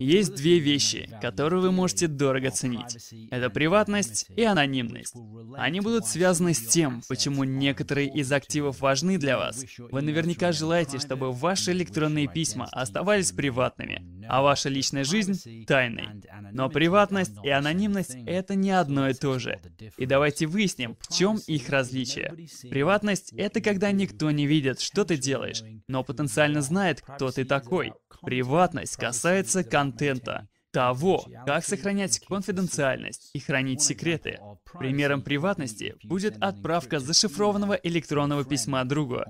Есть две вещи, которые вы можете дорого ценить. Это приватность и анонимность. Они будут связаны с тем, почему некоторые из активов важны для вас. Вы наверняка желаете, чтобы ваши электронные письма оставались приватными а ваша личная жизнь — тайной. Но приватность и анонимность — это не одно и то же. И давайте выясним, в чем их различие. Приватность — это когда никто не видит, что ты делаешь, но потенциально знает, кто ты такой. Приватность касается контента того, как сохранять конфиденциальность и хранить секреты. Примером приватности будет отправка зашифрованного электронного письма другу.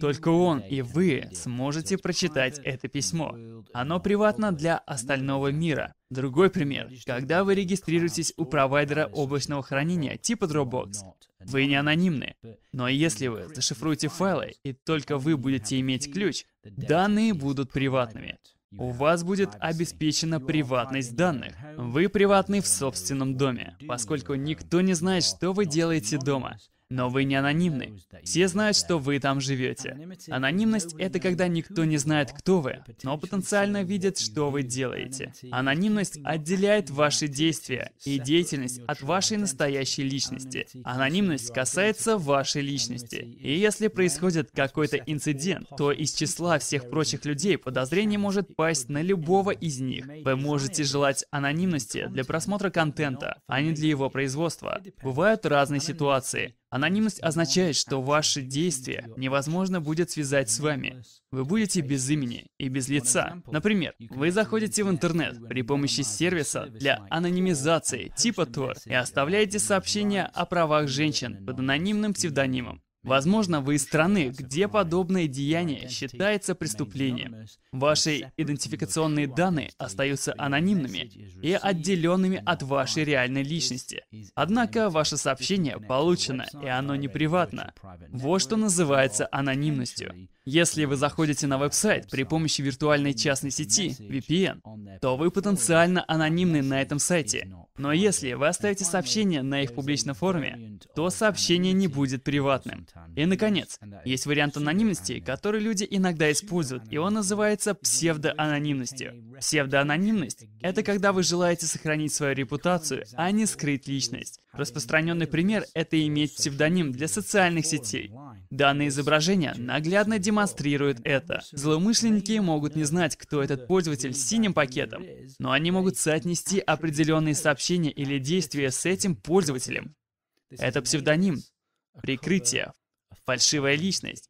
Только он и вы сможете прочитать это письмо. Оно приватно для остального мира. Другой пример. Когда вы регистрируетесь у провайдера облачного хранения типа Dropbox, вы не анонимны. Но если вы зашифруете файлы, и только вы будете иметь ключ, данные будут приватными. У вас будет обеспечена приватность данных. Вы приватны в собственном доме, поскольку никто не знает, что вы делаете дома но вы не анонимны. Все знают, что вы там живете. Анонимность — это когда никто не знает, кто вы, но потенциально видят, что вы делаете. Анонимность отделяет ваши действия и деятельность от вашей настоящей личности. Анонимность касается вашей личности. И если происходит какой-то инцидент, то из числа всех прочих людей подозрение может пасть на любого из них. Вы можете желать анонимности для просмотра контента, а не для его производства. Бывают разные ситуации. Анонимность означает, что ваши действия невозможно будет связать с вами. Вы будете без имени и без лица. Например, вы заходите в интернет при помощи сервиса для анонимизации типа Tor и оставляете сообщения о правах женщин под анонимным псевдонимом. Возможно, вы из страны, где подобное деяние считается преступлением. Ваши идентификационные данные остаются анонимными и отделенными от вашей реальной личности. Однако ваше сообщение получено, и оно не приватно. Вот что называется анонимностью. Если вы заходите на веб-сайт при помощи виртуальной частной сети, VPN, то вы потенциально анонимны на этом сайте, но если вы оставите сообщение на их публичном форуме, то сообщение не будет приватным. И, наконец, есть вариант анонимности, который люди иногда используют, и он называется псевдоанонимностью. Псевдоанонимность — это когда вы желаете сохранить свою репутацию, а не скрыть личность. Распространенный пример — это иметь псевдоним для социальных сетей. Данное изображение наглядно демонстрирует это. Злоумышленники могут не знать, кто этот пользователь с синим пакетом, но они могут соотнести определенные сообщения общения или действия с этим пользователем. Это псевдоним, прикрытие, фальшивая личность.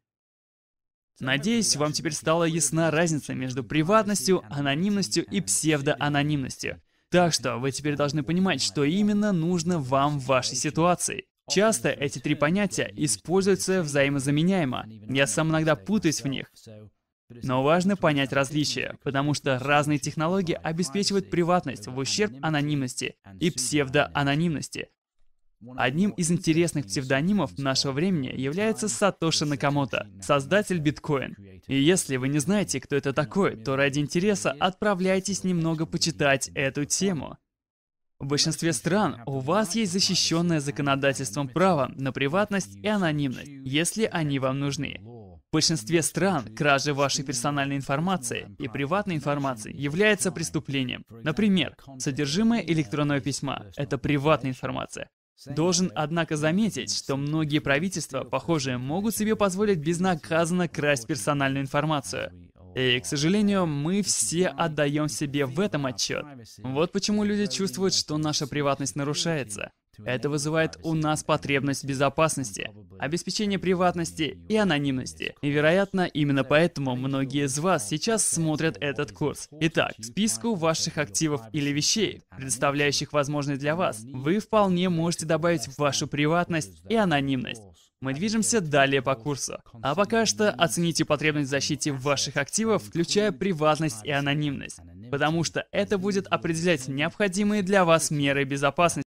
Надеюсь, вам теперь стала ясна разница между приватностью, анонимностью и псевдоанонимностью. Так что вы теперь должны понимать, что именно нужно вам в вашей ситуации. Часто эти три понятия используются взаимозаменяемо. Я сам иногда путаюсь в них. Но важно понять различия, потому что разные технологии обеспечивают приватность в ущерб анонимности и псевдоанонимности. Одним из интересных псевдонимов нашего времени является Сатоши Накамото, создатель биткоин. И если вы не знаете, кто это такой, то ради интереса отправляйтесь немного почитать эту тему. В большинстве стран у вас есть защищенное законодательством право на приватность и анонимность, если они вам нужны большинстве стран кража вашей персональной информации и приватной информации является преступлением. Например, содержимое электронного письма — это приватная информация. Должен, однако, заметить, что многие правительства, похоже, могут себе позволить безнаказанно красть персональную информацию. И, к сожалению, мы все отдаем себе в этом отчет. Вот почему люди чувствуют, что наша приватность нарушается. Это вызывает у нас потребность безопасности, обеспечения приватности и анонимности. И, вероятно, именно поэтому многие из вас сейчас смотрят этот курс. Итак, к списку ваших активов или вещей, представляющих возможность для вас, вы вполне можете добавить вашу приватность и анонимность. Мы движемся далее по курсу. А пока что оцените потребность в защите ваших активов, включая приватность и анонимность, потому что это будет определять необходимые для вас меры безопасности.